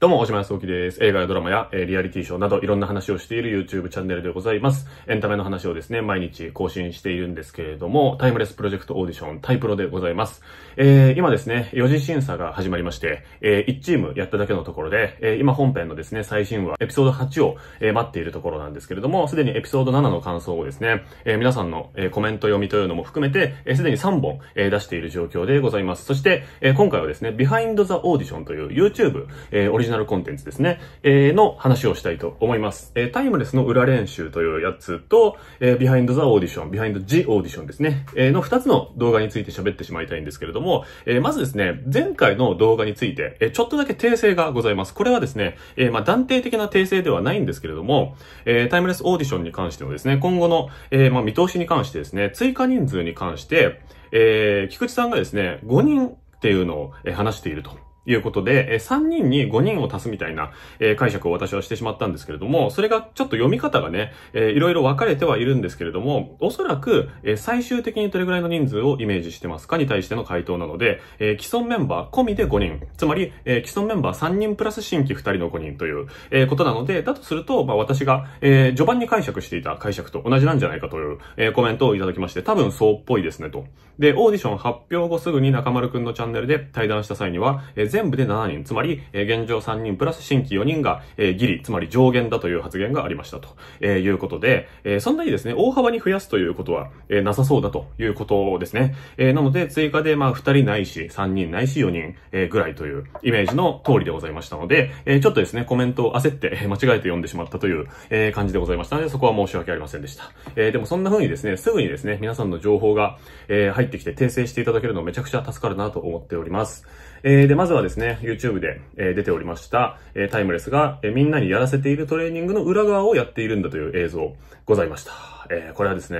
どうも、おしまやすおきです。映画やドラマや、えー、リアリティショーなどいろんな話をしている YouTube チャンネルでございます。エンタメの話をですね、毎日更新しているんですけれども、タイムレスプロジェクトオーディション、タイプロでございます。えー、今ですね、4次審査が始まりまして、えー、1チームやっただけのところで、えー、今本編のですね、最新話、エピソード8を、えー、待っているところなんですけれども、すでにエピソード7の感想をですね、えー、皆さんの、えー、コメント読みというのも含めて、す、えー、で、に3本、えー、出している状況でございます。そして、えー、今回はですね、ビハインドザオーディションという YouTube、えー、オリジナルジナルコンテンツですね、えー、の話をしたいと思います。えー、タイムレスの裏練習というやつと、えー、ビハインドザオーディション、ビハインドジオーディションですね、えー、の2つの動画について喋ってしまいたいんですけれども、えー、まずですね、前回の動画について、えー、ちょっとだけ訂正がございます。これはですね、えー、まあ断定的な訂正ではないんですけれども、えー、タイムレスオーディションに関してもですね、今後の、えー、まあ見通しに関してですね、追加人数に関して、えー、菊池さんがですね、5人っていうのを話していると。いうことで、3人に5人を足すみたいな、解釈を私はしてしまったんですけれども、それがちょっと読み方がね、いろいろ分かれてはいるんですけれども、おそらく、最終的にどれぐらいの人数をイメージしてますかに対しての回答なので、既存メンバー込みで5人、つまり、既存メンバー3人プラス新規2人の5人という、ことなので、だとすると、まあ、私が、序盤に解釈していた解釈と同じなんじゃないかという、コメントをいただきまして、多分そうっぽいですねと。で、オーディション発表後すぐに中丸くんのチャンネルで対談した際には、全部で7人、つまり、え現状3人プラス新規4人が、えギリ、つまり上限だという発言がありましたと、えいうことで、えそんなにですね、大幅に増やすということは、えなさそうだということですね。えなので、追加で、まあ、2人ないし、3人ないし4人、えぐらいというイメージの通りでございましたので、えちょっとですね、コメントを焦って、間違えて読んでしまったという、え感じでございましたので、そこは申し訳ありませんでした。えでもそんな風にですね、すぐにですね、皆さんの情報が、え入ってきて訂正していただけるのめちゃくちゃ助かるなと思っております。えー、で、まずはですね、YouTube で、えー、出ておりました、えー、タイムレスが、えー、みんなにやらせているトレーニングの裏側をやっているんだという映像ございました。えー、これはですね、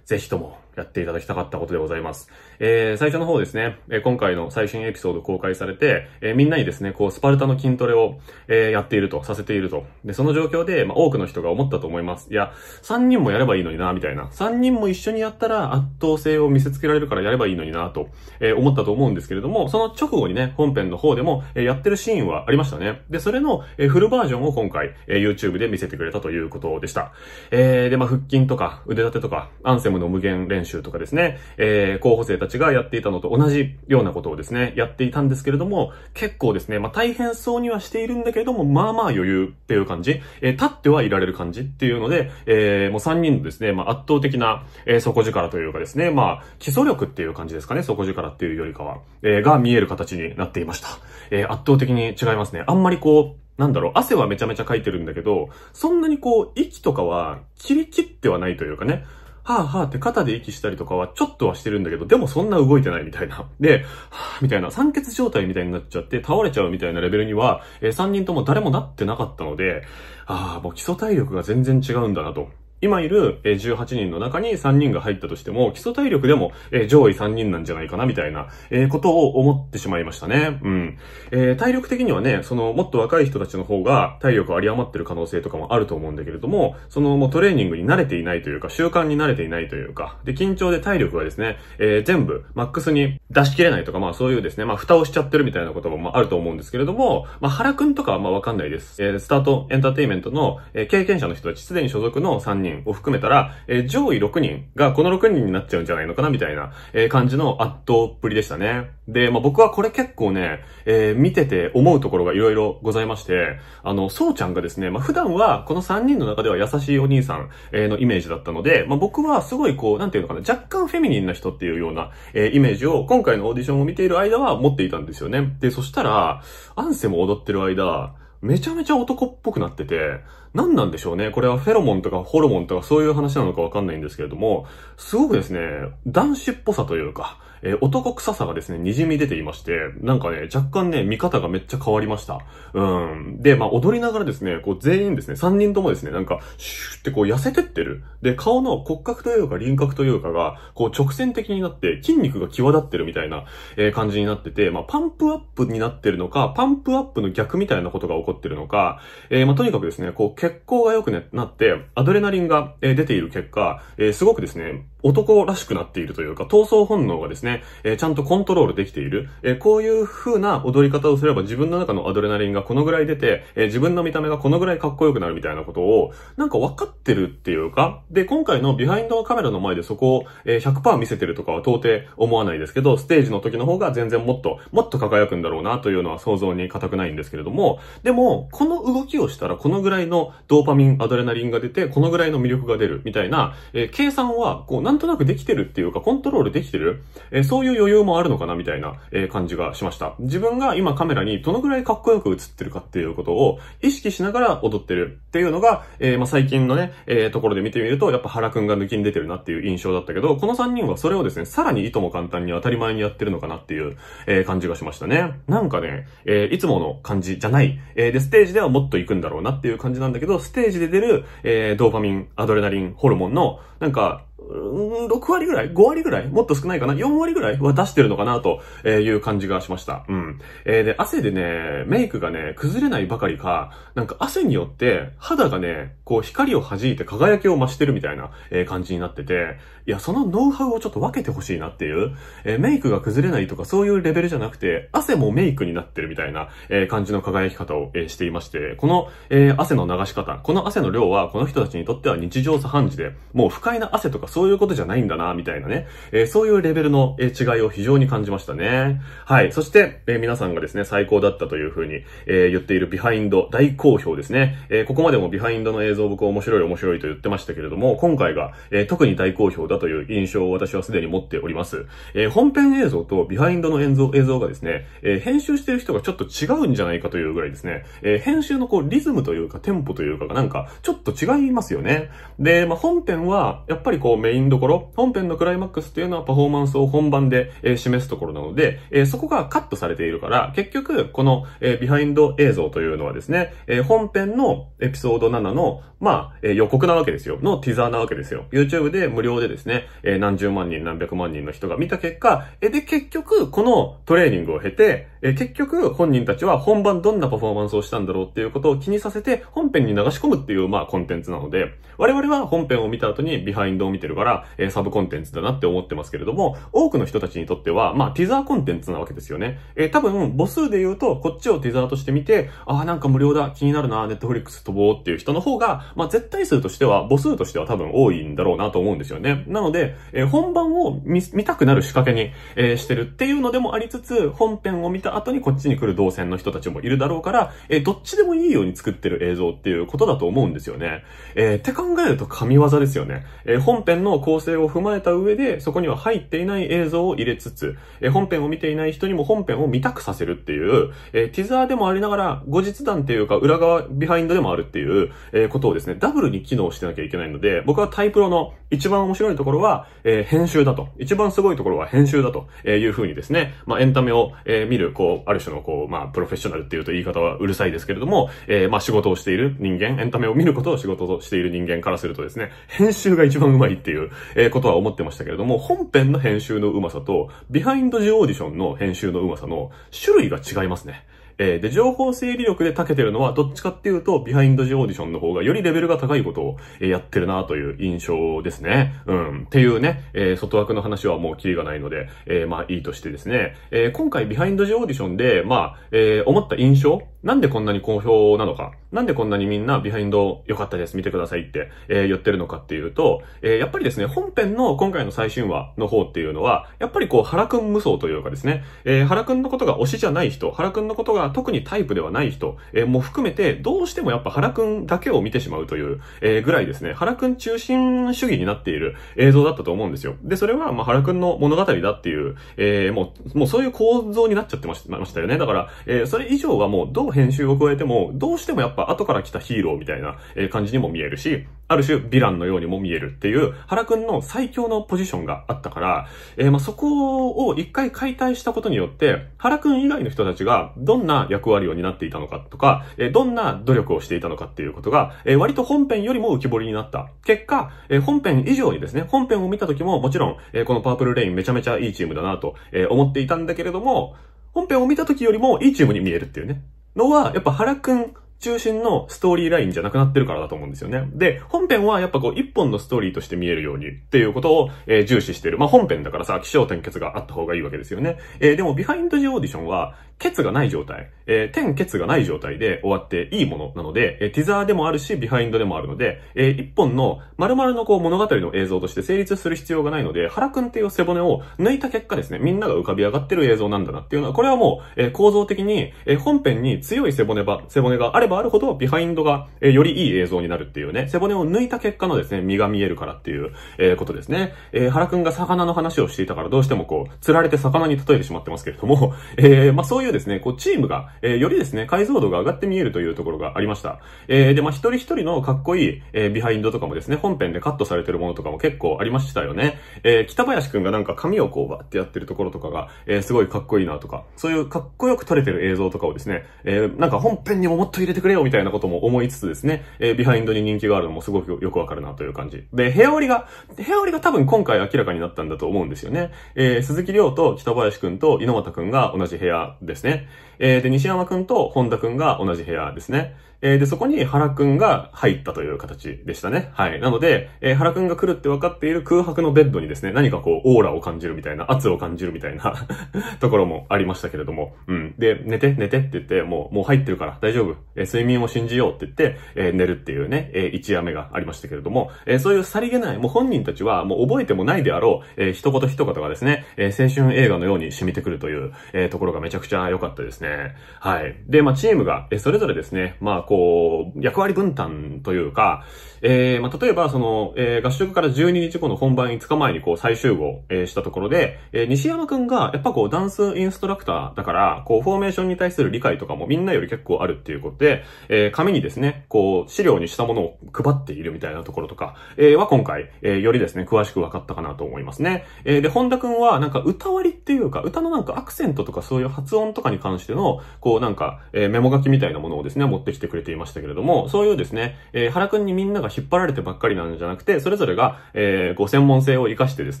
ぜひともやっていただきたかったことでございます。えー、最初の方ですね、え今回の最新エピソード公開されて、えー、みんなにですね、こう、スパルタの筋トレを、えー、やっていると、させていると。で、その状況で、まあ、多くの人が思ったと思います。いや、3人もやればいいのにな、みたいな。3人も一緒にやったら圧倒性を見せつけられるからやればいいのにな、と、えー、思ったと思うんですけれども、その直後にね、本編の方でも、えー、やってるシーンはありましたね。で、それの、えー、フルバージョンを今回、えー、YouTube で見せてくれたということでした。えー、で、まあ、腹筋とか、腕立てとか、アンセムの無限練習習とかですね、えー、候補生たちがやっていたのと同じようなことをですね、やっていたんですけれども、結構ですね、まあ大変そうにはしているんだけれども、まあまあ余裕っていう感じ、えー、立ってはいられる感じっていうので、えー、もう3人のですね、まあ圧倒的な、えー、底力というかですね、まあ基礎力っていう感じですかね、底力っていうよりかは、えー、が見える形になっていました。えー、圧倒的に違いますね。あんまりこう、なんだろう、汗はめちゃめちゃかいてるんだけど、そんなにこう、息とかは切り切ってはないというかね、はあはあって肩で息したりとかはちょっとはしてるんだけど、でもそんな動いてないみたいな。で、はあ、みたいな、酸欠状態みたいになっちゃって倒れちゃうみたいなレベルには、えー、3人とも誰もなってなかったので、ああ、もう基礎体力が全然違うんだなと。今いる18人の中に3人が入ったとしても、基礎体力でも上位3人なんじゃないかなみたいなことを思ってしまいましたね。うん。えー、体力的にはね、そのもっと若い人たちの方が体力あり余ってる可能性とかもあると思うんだけれども、そのもうトレーニングに慣れていないというか、習慣に慣れていないというか、で、緊張で体力はですね、えー、全部マックスに出し切れないとか、まあそういうですね、まあ蓋をしちゃってるみたいなこともあると思うんですけれども、まあ原くんとかはまあわかんないです。えー、スタートエンターテイメントの経験者の人たち、すでに所属の3人人を含めたら、えー、上位6人がこの6人になっちゃうんじゃないのかなみたいな、えー、感じの圧倒っぷりでしたね。で、まあ、僕はこれ結構ね、えー、見てて思うところが色々ございまして、あの、そうちゃんがですね、まあ、普段はこの3人の中では優しいお兄さん、えー、のイメージだったので、まあ、僕はすごいこう、なんていうのかな、若干フェミニンな人っていうような、えー、イメージを今回のオーディションを見ている間は持っていたんですよね。で、そしたら、アンセも踊ってる間、めちゃめちゃ男っぽくなってて、何なんでしょうね。これはフェロモンとかホルモンとかそういう話なのかわかんないんですけれども、すごくですね、男子っぽさというか、えー、男臭さがですね、滲み出ていまして、なんかね、若干ね、見方がめっちゃ変わりました。うん。で、まあ、踊りながらですね、こう、全員ですね、3人ともですね、なんか、シューってこう、痩せてってる。で、顔の骨格というか輪郭というかが、こう、直線的になって、筋肉が際立ってるみたいな、えー、感じになってて、まあ、パンプアップになってるのか、パンプアップの逆みたいなことが起こってるのか、えー、まあ、とにかくですね、こう、血行が良く、ね、なって、アドレナリンが、え出ている結果、えすごくですね、男らしくなっているというか、闘争本能がですね、ね、えー、ちゃんとコントロールできている、えー、こういう風な踊り方をすれば自分の中のアドレナリンがこのぐらい出て、えー、自分の見た目がこのぐらいかっこよくなるみたいなことを、なんか分かってるっていうか、で、今回のビハインドカメラの前でそこを、えー、100%見せてるとかは到底思わないですけど、ステージの時の方が全然もっと、もっと輝くんだろうなというのは想像に固くないんですけれども、でも、この動きをしたらこのぐらいのドーパミン、アドレナリンが出て、このぐらいの魅力が出るみたいな、えー、計算は、こう、なんとなくできてるっていうか、コントロールできてる、えそういう余裕もあるのかなみたいな、え感じがしました。自分が今カメラにどのぐらいかっこよく映ってるかっていうことを意識しながら踊ってるっていうのが、えまあ、最近のね、えところで見てみると、やっぱ原くんが抜きに出てるなっていう印象だったけど、この3人はそれをですね、さらにいとも簡単に当たり前にやってるのかなっていう、え感じがしましたね。なんかね、えいつもの感じじゃない、えで、ステージではもっと行くんだろうなっていう感じなんだけど、ステージで出る、えドーパミン、アドレナリン、ホルモンの、なんか、6割ぐらい ?5 割ぐらいもっと少ないかな ?4 割ぐらいは出してるのかなという感じがしました。うん。えー、で、汗でね、メイクがね、崩れないばかりか、なんか汗によって肌がね、こう光を弾いて輝きを増してるみたいな、感じになってて、いや、そのノウハウをちょっと分けてほしいなっていう、えー、メイクが崩れないとかそういうレベルじゃなくて、汗もメイクになってるみたいな、感じの輝き方を、していまして、この、え汗の流し方、この汗の量はこの人たちにとっては日常茶飯事で、もう不快な汗とかそういうことじゃないんだな、みたいなね、えー、そういうレベルの、えー、違いを非常に感じましたね。はい。そして、えー、皆さんがですね、最高だったというふうに、え言っているビハインド、大好評ですね。えここまでもビハインドの映像僕面白い面白いと言ってましたけれども、今回が、え特に大好評だという印象を私はすでに持っております。え本編映像とビハインドの映像映像がですね、え編集してる人がちょっと違うんじゃないかというぐらいですね、え編集のこうリズムというかテンポというかがなんかちょっと違いますよね。で、まあ、本編はやっぱりこうメインどころ、本編のクライマックスっていうのはパフォーマンスを本番で、えー、示すところなので、えー、そこがカットされているから、結局、この、えー、ビハインド映像というのはですね、えー、本編のエピソード7の、まあ、えー、予告なわけですよ。のティザーなわけですよ。YouTube で無料でですね、えー、何十万人何百万人の人が見た結果、えー、で、結局、このトレーニングを経て、えー、結局、本人たちは本番どんなパフォーマンスをしたんだろうっていうことを気にさせて、本編に流し込むっていう、まあ、コンテンツなので、我々は本編を見た後にビハインドを見てるから、えー、サブコンテンツだなって思ってますけれども、多くの人たちにとっては、まあ、ティザーコンテンツなわけですよね。えー、多分、母数で言うと、こっちをティザーとして見て、ああ、なんか無料だ、気になるな、ネットフリックス飛ぼうっていう人の方が、まあ、絶対数としては、母数としては多分多いんだろうなと思うんですよね。なので、えー、本番を見、見たくなる仕掛けに、えー、してるっていうのでもありつつ、本編を見た後にこっちに来る動線の人たちもいるだろうから、えー、どっちでもいいように作ってる映像っていうことだと思うんですよね。えー、てえると神業ですよね。えー、本編の構成を踏まえた上で、そこには入っていない映像を入れつつ、えー、本編を見ていない人にも本編を見たくさせるっていう、えー、ティザーでもありながら、後日談っていうか、裏側、ビハインドでもあるっていう、えー、ことをですね、ダブルに機能してなきゃいけないので、僕はタイプロの一番面白いところは、えー、編集だと。一番すごいところは編集だというふうにですね、まあ、エンタメを、えー、見る、こう、ある種の、こう、まあ、プロフェッショナルっていうと言い方はうるさいですけれども、えー、まあ、仕事をしている人間、エンタメを見ることを仕事としている人間間からするとですね、編集が一番うまいっていう、えことは思ってましたけれども、本編の編集の上手さと、ビハインドジオーディションの編集の上手さの種類が違いますね。えー、で、情報整理力で長けてるのは、どっちかっていうと、ビハインドジオーディションの方がよりレベルが高いことを、えー、やってるなという印象ですね。うん。っていうね、えー、外枠の話はもうキリがないので、えまあいいとしてですね、え今回ビハインドジオーディションで、まあ、え思った印象なんでこんなに好評なのか、なんでこんなにみんなビハインド良かったです、見てくださいって、えー、言ってるのかっていうと、えー、やっぱりですね、本編の今回の最新話の方っていうのは、やっぱりこう、原くん無双というかですね、えー、原くんのことが推しじゃない人、原くんのことが特にタイプではない人、えー、も含めて、どうしてもやっぱ原くんだけを見てしまうという、えー、ぐらいですね、原くん中心主義になっている映像だったと思うんですよ。で、それは、まあ、原くんの物語だっていう、えー、もう、もうそういう構造になっちゃってましたよね。だから、えー、それ以上はもうどう編集を加えても、どうしてもやっぱ後から来たヒーローみたいな感じにも見えるし、ある種ヴィランのようにも見えるっていう、原くんの最強のポジションがあったから、えー、まあそこを一回解体したことによって、原くん以外の人たちがどんな役割を担っていたのかとか、えー、どんな努力をしていたのかっていうことが、えー、割と本編よりも浮き彫りになった。結果、えー、本編以上にですね、本編を見た時ももちろん、えー、このパープルレインめちゃめちゃいいチームだなと、えー、思っていたんだけれども、本編を見た時よりもいいチームに見えるっていうね。のは、やっぱ原くん中心のストーリーラインじゃなくなってるからだと思うんですよね。で、本編はやっぱこう一本のストーリーとして見えるようにっていうことを、えー、重視してる。まあ、本編だからさ、気象転結があった方がいいわけですよね。えー、でもビハインドジオーディションは、血がない状態、えー、点血がない状態で終わっていいものなので、えー、ティザーでもあるし、ビハインドでもあるので、えー、一本の丸々のこう物語の映像として成立する必要がないので、原くんっていう背骨を抜いた結果ですね、みんなが浮かび上がってる映像なんだなっていうのは、これはもう、えー、構造的に、えー、本編に強い背骨ば、背骨があればあるほど、ビハインドが、えー、よりいい映像になるっていうね、背骨を抜いた結果のですね、身が見えるからっていう、えー、ことですね。えー、原くんが魚の話をしていたから、どうしてもこう、釣られて魚に例えてしまってますけれども、えー、まあそういういうですね、こう、チームが、えー、よりですね、解像度が上がって見えるというところがありました。えー、で、まあ、一人一人のかっこいい、えー、ビハインドとかもですね、本編でカットされてるものとかも結構ありましたよね。えー、北林くんがなんか髪をこう、バってやってるところとかが、えー、すごいかっこいいなとか、そういうかっこよく撮れてる映像とかをですね、えー、なんか本編にももっと入れてくれよみたいなことも思いつつですね、えー、ビハインドに人気があるのもすごくよくわかるなという感じ。で、部屋折りが、部屋折りが多分今回明らかになったんだと思うんですよね。えー、鈴木亮と北林くんと猪俣くんが同じ部屋です。ですね。えー、で、西山くんと本田くんが同じ部屋ですね。えー、で、そこに原くんが入ったという形でしたね。はい。なので、えー、原くんが来るって分かっている空白のベッドにですね、何かこう、オーラを感じるみたいな、圧を感じるみたいな ところもありましたけれども、うん。で、寝て、寝てって言って、もう、もう入ってるから大丈夫。えー、睡眠を信じようって言って、えー、寝るっていうね、えー、一夜目がありましたけれども、えー、そういうさりげない、もう本人たちはもう覚えてもないであろう、えー、一言一言がですね、えー、青春映画のように染みてくるという、えー、ところがめちゃくちゃ良かったですね。はい。で、まあ、チームが、えー、それぞれですね、まあ、こう、役割分担というか、えー、まあ、例えば、その、えー、合宿から12日後の本番5日前にこう再集合、えー、したところで、えー、西山くんが、やっぱこうダンスインストラクターだから、こうフォーメーションに対する理解とかもみんなより結構あるっていうことで、えー、紙にですね、こう資料にしたものを配っているみたいなところとか、えー、は今回、えー、よりですね、詳しく分かったかなと思いますね。えー、で、本田くんはなんか歌割りっていうか、歌のなんかアクセントとかそういう発音とかに関しての、こうなんか、えー、メモ書きみたいなものをですね、持ってきてくれていましたけれども、そういうですね、えー、原くんにみんなが引っ張られてばっかりなんじゃなくて、それぞれが、えー、ご専門性を活かしてです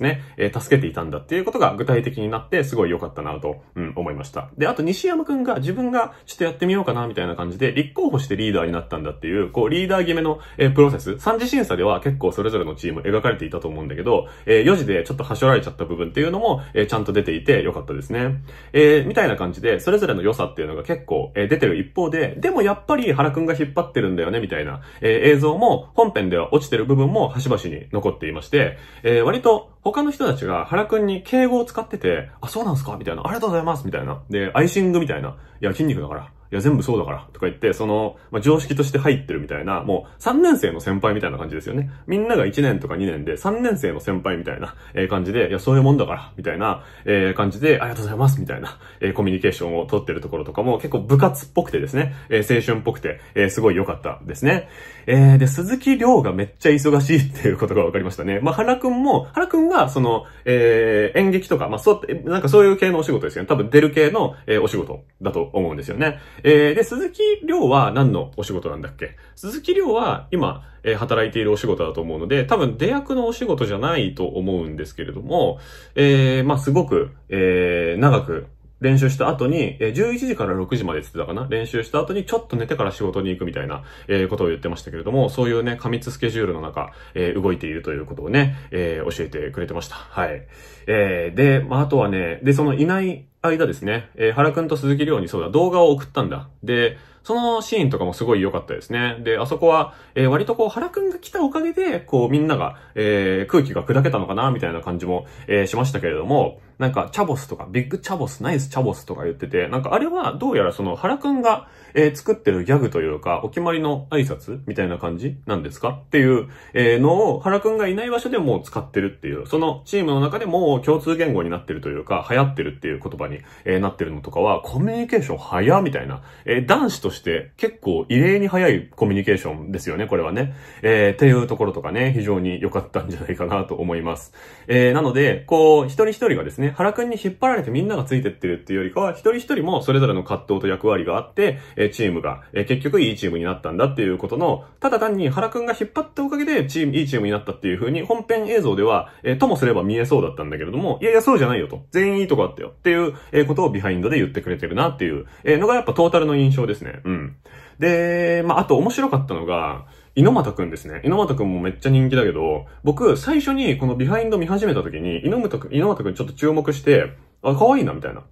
ね、えー、助けていたんだっていうことが具体的になって、すごい良かったなと、うん、思いました。で、あと西山くんが自分がちょっとやってみようかな、みたいな感じで、立候補してリーダーになったんだっていう、こう、リーダー決めの、えー、プロセス、三次審査では結構それぞれのチーム描かれていたと思うんだけど、えー、4時でちょっとはしょられちゃった部分っていうのも、えー、ちゃんと出ていて良かったですね。えー、みたいな感じで、それぞれの良さっていうのが結構、えー、出てる一方で、でもやっぱり原くんが引っ張ってるんだよね、みたいな、えー、映像も、本編では落ちてる部分も端々に残っていまして、えー、割と他の人たちが原くんに敬語を使ってて、あ、そうなんすかみたいな、ありがとうございますみたいな。で、アイシングみたいな。いや、筋肉だから。いや、全部そうだから、とか言って、その、まあ、常識として入ってるみたいな、もう、3年生の先輩みたいな感じですよね。みんなが1年とか2年で、3年生の先輩みたいな、え感じで、いや、そういうもんだから、みたいな、え感じで、ありがとうございます、みたいな、えコミュニケーションを取ってるところとかも、結構部活っぽくてですね、え青春っぽくて、えすごい良かったですね。えー、で、鈴木亮がめっちゃ忙しいっていうことが分かりましたね。まあ、原くんも、原くんは、その、えー、演劇とか、まあ、そう、なんかそういう系のお仕事ですよね。多分出る系の、えー、お仕事だと思うんですよね。えー、で、鈴木亮は何のお仕事なんだっけ鈴木亮は今、えー、働いているお仕事だと思うので、多分出役のお仕事じゃないと思うんですけれども、えー、まあ、すごく、えー、長く練習した後に、えー、11時から6時までって言ってたかな練習した後にちょっと寝てから仕事に行くみたいな、えー、ことを言ってましたけれども、そういうね、過密スケジュールの中、えー、動いているということをね、えー、教えてくれてました。はい。えー、で、まあ、あとはね、で、そのいない間ですね、えー、原くんと鈴木亮にそうだ、動画を送ったんだ。で、そのシーンとかもすごい良かったですね。で、あそこは、えー、割とこう、原くんが来たおかげで、こう、みんなが、えー、空気が砕けたのかな、みたいな感じも、えー、しましたけれども、なんか、チャボスとか、ビッグチャボス、ナイスチャボスとか言ってて、なんかあれは、どうやらその、原くんが、えー、作ってるギャグというか、お決まりの挨拶みたいな感じなんですかっていう、えー、のを、原くんがいない場所でも使ってるっていう、そのチームの中でも共通言語になってるというか、流行ってるっていう言葉に、えー、なってるのとかは、コミュニケーション早みたいな、えー、男子として結構異例に早いコミュニケーションですよね、これはね。えー、っていうところとかね、非常に良かったんじゃないかなと思います。えー、なので、こう、一人一人がですね、原くんに引っ張られてみんながついてってるっていうよりかは、一人一人もそれぞれの葛藤と役割があって、えチームが、え結局いいチームになったんだっていうことの、ただ単に原くんが引っ張ったおかげでチーム、いいチームになったっていう風に本編映像では、えともすれば見えそうだったんだけれども、いやいやそうじゃないよと。全員いいとこあったよっていう、えことをビハインドで言ってくれてるなっていう、えのがやっぱトータルの印象ですね。うん。で、まあ、あと面白かったのが、猪俣くんですね。猪俣くんもめっちゃ人気だけど、僕、最初にこのビハインド見始めた時に、猪俣くん、猪俣くんちょっと注目して、あ、可愛いな、みたいな。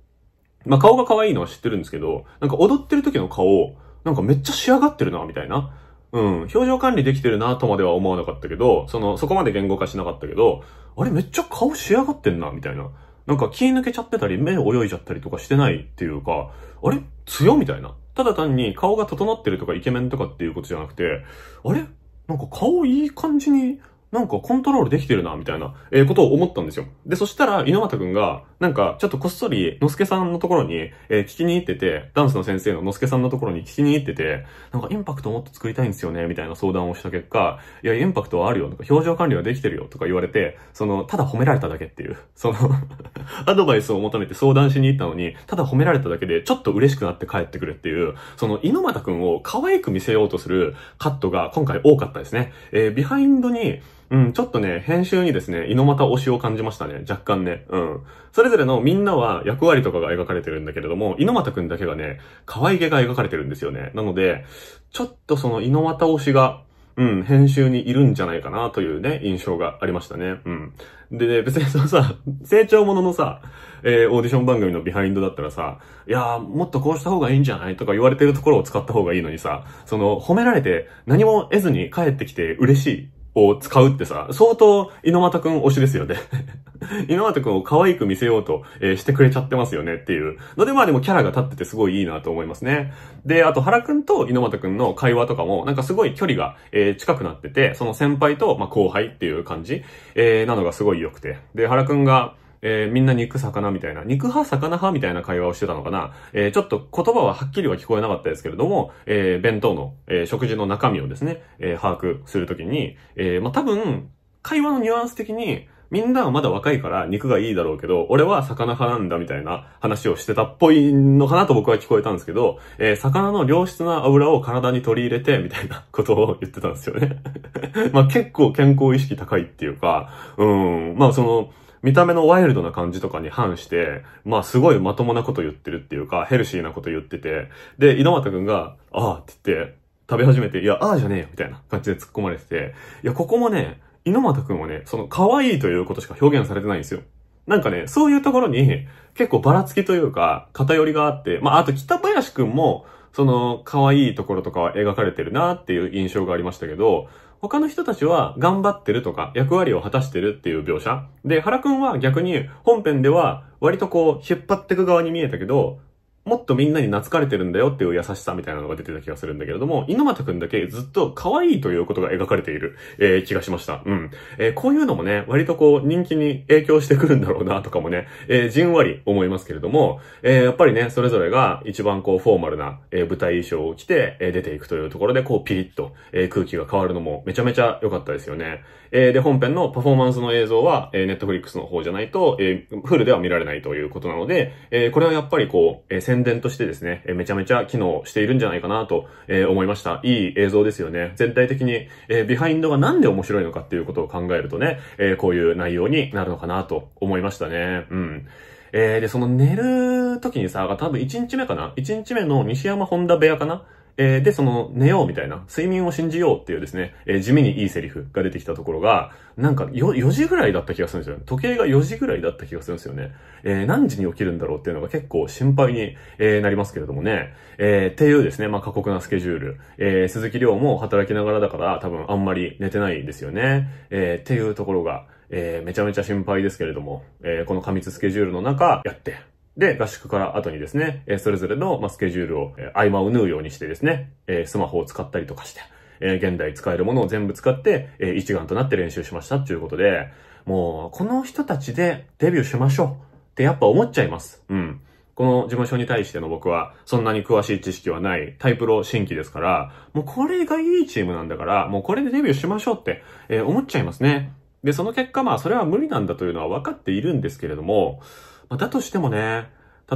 まあ、顔が可愛いのは知ってるんですけど、なんか踊ってる時の顔、なんかめっちゃ仕上がってるな、みたいな。うん、表情管理できてるな、とまでは思わなかったけど、その、そこまで言語化しなかったけど、あれめっちゃ顔仕上がってんな、みたいな。なんか気抜けちゃってたり、目泳いじゃったりとかしてないっていうか、あれ強みたいな。ただ単に顔が整ってるとかイケメンとかっていうことじゃなくて、あれなんか顔いい感じになんかコントロールできてるな、みたいな、えー、ことを思ったんですよ。で、そしたら、猪俣くんが、なんか、ちょっとこっそり、のすけさんのところに、えー、聞きに行ってて、ダンスの先生ののすけさんのところに聞きに行ってて、なんかインパクトもっと作りたいんですよね、みたいな相談をした結果、いや、インパクトはあるよ、とか、表情管理はできてるよ、とか言われて、その、ただ褒められただけっていう、その アドバイスを求めて相談しに行ったのに、ただ褒められただけで、ちょっと嬉しくなって帰ってくるっていう、その、猪俣くんを可愛く見せようとするカットが今回多かったですね。えー、ビハインドに、うん、ちょっとね、編集にですね、猪俣推しを感じましたね。若干ね。うん。それぞれのみんなは役割とかが描かれてるんだけれども、猪俣くんだけがね、可愛げが描かれてるんですよね。なので、ちょっとその猪俣推しが、うん、編集にいるんじゃないかなというね、印象がありましたね。うん。で、ね、別にそのさ、成長もののさ、えー、オーディション番組のビハインドだったらさ、いやー、もっとこうした方がいいんじゃないとか言われてるところを使った方がいいのにさ、その、褒められて何も得ずに帰ってきて嬉しいを使うってさ、相当、猪俣くん推しですよね 猪俣くんを可愛く見せようと、えー、してくれちゃってますよねっていう。のでまあでもキャラが立っててすごいいいなと思いますね。で、あと原くんと猪俣くんの会話とかも、なんかすごい距離が、えー、近くなってて、その先輩と、まあ、後輩っていう感じ、えー、なのがすごい良くて。で、原くんが、えー、みんな肉魚みたいな、肉派魚派みたいな会話をしてたのかな。えー、ちょっと言葉ははっきりは聞こえなかったですけれども、えー、弁当の、えー、食事の中身をですね、えー、把握するときに、えー、まあ、多分、会話のニュアンス的に、みんなはまだ若いから肉がいいだろうけど、俺は魚派なんだみたいな話をしてたっぽいのかなと僕は聞こえたんですけど、えー、魚の良質な油を体に取り入れてみたいな ことを言ってたんですよね まあ結構健康意識高いっていうか、うん、まあその、見た目のワイルドな感じとかに反して、まあすごいまともなこと言ってるっていうか、ヘルシーなこと言ってて、で、井俣くんが、ああって言って、食べ始めて、いや、ああじゃねえよ、みたいな感じで突っ込まれてて、いや、ここもね、井俣くんはね、その可愛いということしか表現されてないんですよ。なんかね、そういうところに結構ばらつきというか偏りがあって、まああと北林くんもその可愛いところとかは描かれてるなっていう印象がありましたけど、他の人たちは頑張ってるとか役割を果たしてるっていう描写。で、原くんは逆に本編では割とこう引っ張ってく側に見えたけど、もっとみんなに懐かれてるんだよっていう優しさみたいなのが出てた気がするんだけれども、猪俣くんだけずっと可愛いということが描かれている、えー、気がしました。うん。えー、こういうのもね、割とこう人気に影響してくるんだろうなとかもね、えー、じんわり思いますけれども、えやっぱりね、それぞれが一番こうフォーマルな、え舞台衣装を着て、え出ていくというところで、こうピリッと、え空気が変わるのもめちゃめちゃ良かったですよね。えで、本編のパフォーマンスの映像は、えー、ットフリックスの方じゃないと、えフルでは見られないということなので、えこれはやっぱりこう、えー宣伝としてですね、えめちゃめちゃ機能しているんじゃないかなと、え思いました。いい映像ですよね。全体的に、えビハインドがなんで面白いのかっていうことを考えるとね、えこういう内容になるのかなと思いましたね。うん。えー、で、その寝る時にさ、多分1日目かな ?1 日目の西山本田部屋かなえー、で、その、寝ようみたいな、睡眠を信じようっていうですね、えー、地味にいいセリフが出てきたところが、なんか4、4時ぐらいだった気がするんですよね。時計が4時ぐらいだった気がするんですよね。えー、何時に起きるんだろうっていうのが結構心配に、えなりますけれどもね。えっていうですね、まあ、過酷なスケジュール。え鈴木亮も働きながらだから多分あんまり寝てないんですよね。えっていうところが、えめちゃめちゃ心配ですけれども、えこの過密スケジュールの中、やってで、合宿から後にですね、えそれぞれの、まスケジュールを、え合間を縫うようにしてですね、えスマホを使ったりとかして、え現代使えるものを全部使って、え一丸となって練習しましたっていうことで、もう、この人たちでデビューしましょうってやっぱ思っちゃいます。うん。この事務所に対しての僕は、そんなに詳しい知識はない、タイプロ新規ですから、もうこれがいいチームなんだから、もうこれでデビューしましょうって、え思っちゃいますね。で、その結果まあそれは無理なんだというのは分かっているんですけれども、まあ、だとしてもね、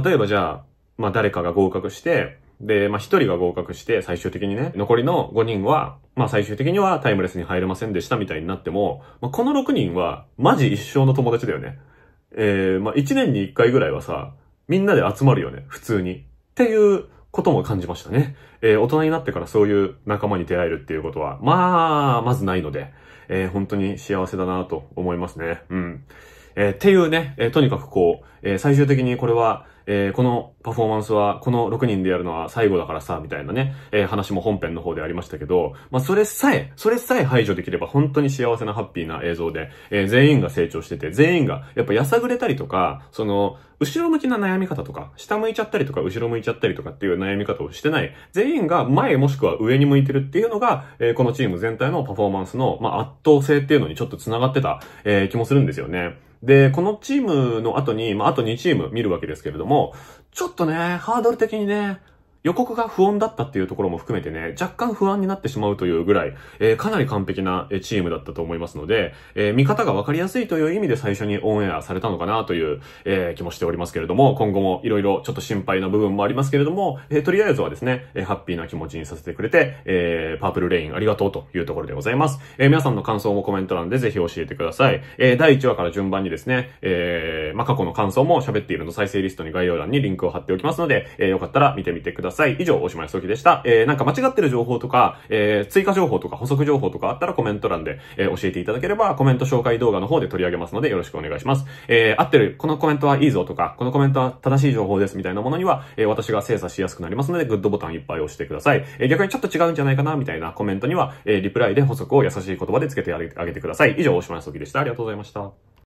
例えばじゃあ、まあ、誰かが合格して、で、まあ、人が合格して、最終的にね、残りの5人は、まあ、最終的にはタイムレスに入れませんでしたみたいになっても、まあ、この6人は、マジ一生の友達だよね。えー、まあ、1年に1回ぐらいはさ、みんなで集まるよね、普通に。っていうことも感じましたね。えー、大人になってからそういう仲間に出会えるっていうことは、まあ、まずないので、えー、本当に幸せだなと思いますね。うん。えー、っていうね、えー、とにかくこう、えー、最終的にこれは、えー、このパフォーマンスは、この6人でやるのは最後だからさ、みたいなね、えー、話も本編の方でありましたけど、まあ、それさえ、それさえ排除できれば本当に幸せなハッピーな映像で、えー、全員が成長してて、全員が、やっぱやさぐれたりとか、その、後ろ向きな悩み方とか、下向いちゃったりとか、後ろ向いちゃったりとかっていう悩み方をしてない、全員が前もしくは上に向いてるっていうのが、えー、このチーム全体のパフォーマンスの、まあ、圧倒性っていうのにちょっと繋がってた、えー、気もするんですよね。で、このチームの後に、まあ、あと2チーム見るわけですけれども、ちょっとね、ハードル的にね、予告が不穏だったっていうところも含めてね、若干不安になってしまうというぐらい、えー、かなり完璧なチームだったと思いますので、えー、見方が分かりやすいという意味で最初にオンエアされたのかなという、えー、気もしておりますけれども、今後も色々ちょっと心配な部分もありますけれども、えとりあえずはですね、えハッピーな気持ちにさせてくれて、えパープルレインありがとうというところでございます。え皆さんの感想もコメント欄でぜひ教えてください。え第1話から順番にですね、えまあ、過去の感想も喋っているの再生リストに概要欄にリンクを貼っておきますので、えー、よかったら見てみてください。ださい。以上、おしまいすきでした。えー、なんか間違ってる情報とか、えー、追加情報とか補足情報とかあったらコメント欄で、えー、教えていただければ、コメント紹介動画の方で取り上げますので、よろしくお願いします。えー、合ってる、このコメントはいいぞとか、このコメントは正しい情報ですみたいなものには、えー、私が精査しやすくなりますので、グッドボタンいっぱい押してください。えー、逆にちょっと違うんじゃないかな、みたいなコメントには、えー、リプライで補足を優しい言葉でつけてあげてください。以上、おしまいすきでした。ありがとうございました。